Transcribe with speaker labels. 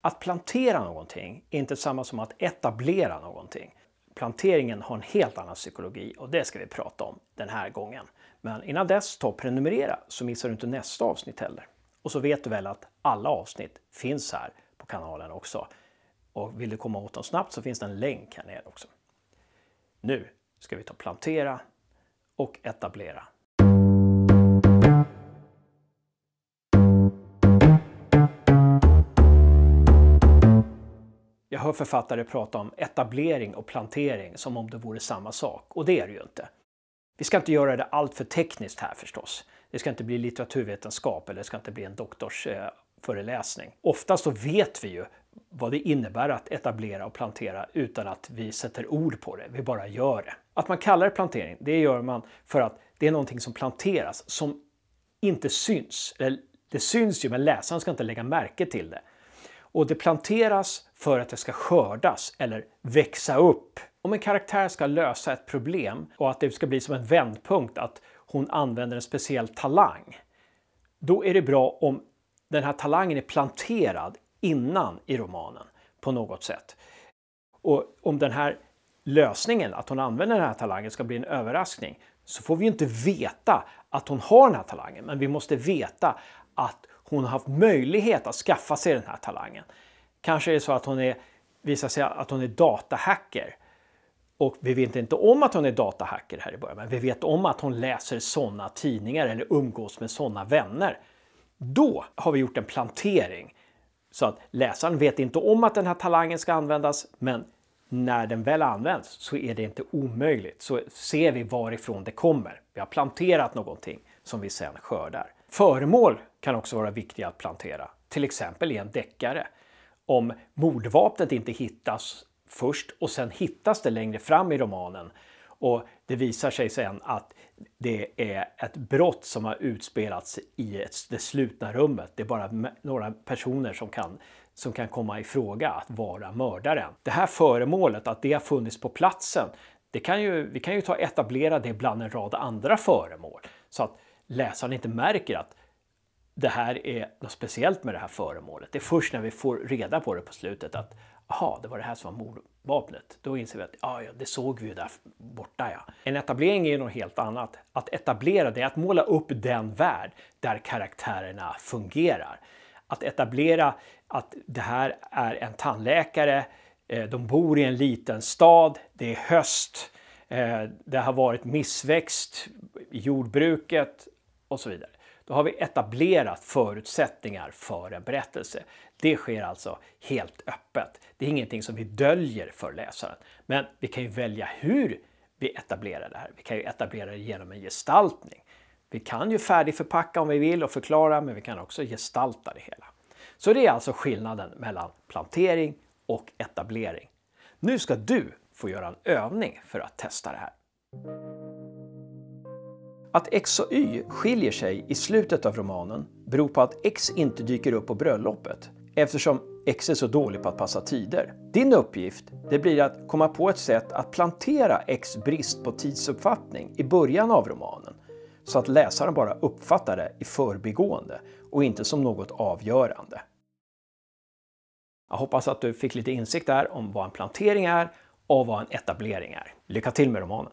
Speaker 1: Att plantera någonting är inte samma som att etablera någonting. Planteringen har en helt annan psykologi och det ska vi prata om den här gången. Men innan dess, ta och prenumerera så missar du inte nästa avsnitt heller. Och så vet du väl att alla avsnitt finns här på kanalen också. Och vill du komma åt dem snabbt så finns det en länk här nere också. Nu ska vi ta plantera och etablera Jag hör författare prata om etablering och plantering som om det vore samma sak, och det är det ju inte. Vi ska inte göra det alltför tekniskt här förstås. Det ska inte bli litteraturvetenskap eller det ska inte bli en doktorsföreläsning. Eh, Oftast så vet vi ju vad det innebär att etablera och plantera utan att vi sätter ord på det, vi bara gör det. Att man kallar det plantering, det gör man för att det är någonting som planteras som inte syns. det syns ju, men läsaren ska inte lägga märke till det. Och det planteras för att det ska skördas eller växa upp. Om en karaktär ska lösa ett problem och att det ska bli som en vändpunkt att hon använder en speciell talang. Då är det bra om den här talangen är planterad innan i romanen på något sätt. Och om den här lösningen, att hon använder den här talangen, ska bli en överraskning så får vi ju inte veta att hon har den här talangen, men vi måste veta att hon har haft möjlighet att skaffa sig den här talangen. Kanske är det så att hon är, visar sig att hon är datahacker. Och vi vet inte om att hon är datahacker här i början, men vi vet om att hon läser sådana tidningar eller umgås med sådana vänner. Då har vi gjort en plantering. Så att läsaren vet inte om att den här talangen ska användas, men när den väl används så är det inte omöjligt. Så ser vi varifrån det kommer. Vi har planterat någonting som vi sedan skördar. Föremål kan också vara viktiga att plantera, till exempel i en deckare om mordvapnet inte hittas först och sen hittas det längre fram i romanen. Och det visar sig sen att det är ett brott som har utspelats i det slutna rummet. Det är bara några personer som kan, som kan komma i fråga att vara mördaren. Det här föremålet, att det har funnits på platsen, det kan ju, vi kan ju ta etablera det bland en rad andra föremål så att läsaren inte märker att det här är något speciellt med det här föremålet. Det är först när vi får reda på det på slutet att aha, det var det här som var mordvapnet. Då inser vi att ah, ja, det såg vi ju där borta. Ja. En etablering är ju något helt annat. Att etablera det är att måla upp den värld där karaktärerna fungerar. Att etablera att det här är en tandläkare, eh, de bor i en liten stad, det är höst, eh, det har varit missväxt i jordbruket och så vidare. Då har vi etablerat förutsättningar för en berättelse. Det sker alltså helt öppet. Det är ingenting som vi döljer för läsaren. Men vi kan ju välja hur vi etablerar det här. Vi kan ju etablera det genom en gestaltning. Vi kan ju färdigförpacka om vi vill och förklara, men vi kan också gestalta det hela. Så det är alltså skillnaden mellan plantering och etablering. Nu ska du få göra en övning för att testa det här. Att X och Y skiljer sig i slutet av romanen beror på att X inte dyker upp på bröllopet eftersom X är så dålig på att passa tider. Din uppgift det blir att komma på ett sätt att plantera X brist på tidsuppfattning i början av romanen så att läsaren bara uppfattar det i förbigående och inte som något avgörande. Jag hoppas att du fick lite insikt där om vad en plantering är och vad en etablering är. Lycka till med romanen!